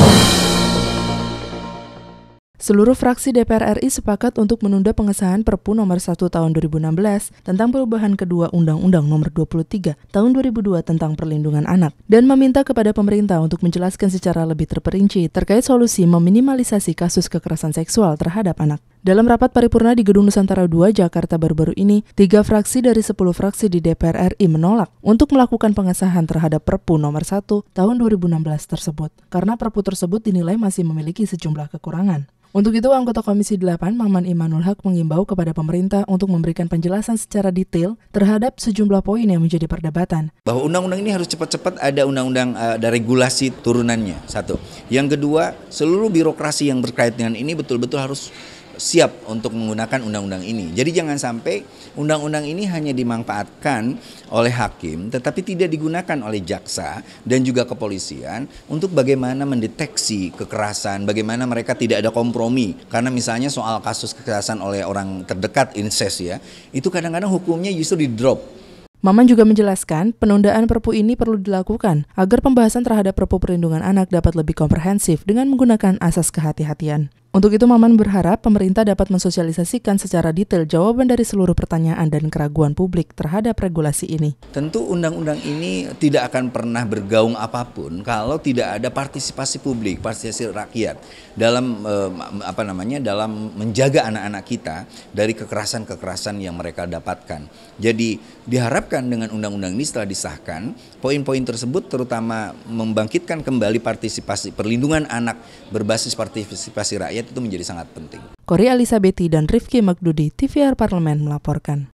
you Seluruh fraksi DPR RI sepakat untuk menunda pengesahan Perpu Nomor 1 Tahun 2016 tentang perubahan kedua Undang-Undang Nomor 23 Tahun 2002 tentang Perlindungan Anak dan meminta kepada pemerintah untuk menjelaskan secara lebih terperinci terkait solusi meminimalisasi kasus kekerasan seksual terhadap anak. Dalam rapat paripurna di Gedung Nusantara II Jakarta baru-baru ini, tiga fraksi dari 10 fraksi di DPR RI menolak untuk melakukan pengesahan terhadap Perpu Nomor 1 Tahun 2016 tersebut karena Perpu tersebut dinilai masih memiliki sejumlah kekurangan. Untuk itu, anggota Komisi 8 Maman Imanul Haq mengimbau kepada pemerintah untuk memberikan penjelasan secara detail terhadap sejumlah poin yang menjadi perdebatan. Bahwa undang-undang ini harus cepat-cepat ada undang-undang eh, ada regulasi turunannya, satu. Yang kedua, seluruh birokrasi yang berkait dengan ini betul-betul harus siap untuk menggunakan undang-undang ini. Jadi jangan sampai undang-undang ini hanya dimanfaatkan oleh hakim tetapi tidak digunakan oleh jaksa dan juga kepolisian untuk bagaimana mendeteksi kekerasan, bagaimana mereka tidak ada kompromi. Karena misalnya soal kasus kekerasan oleh orang terdekat incest ya, itu kadang-kadang hukumnya justru di drop Maman juga menjelaskan, penundaan perpu ini perlu dilakukan agar pembahasan terhadap perpu perlindungan anak dapat lebih komprehensif dengan menggunakan asas kehati-hatian. Untuk itu, Maman berharap pemerintah dapat mensosialisasikan secara detail jawaban dari seluruh pertanyaan dan keraguan publik terhadap regulasi ini. Tentu undang-undang ini tidak akan pernah bergaung apapun kalau tidak ada partisipasi publik, partisipasi rakyat dalam eh, apa namanya dalam menjaga anak-anak kita dari kekerasan-kekerasan yang mereka dapatkan. Jadi diharapkan dengan undang-undang ini setelah disahkan, poin-poin tersebut terutama membangkitkan kembali partisipasi perlindungan anak berbasis partisipasi rakyat rakyat itu menjadi sangat penting. Kori Alisabeti dan Rifki Magdudi, TVR Parlemen melaporkan.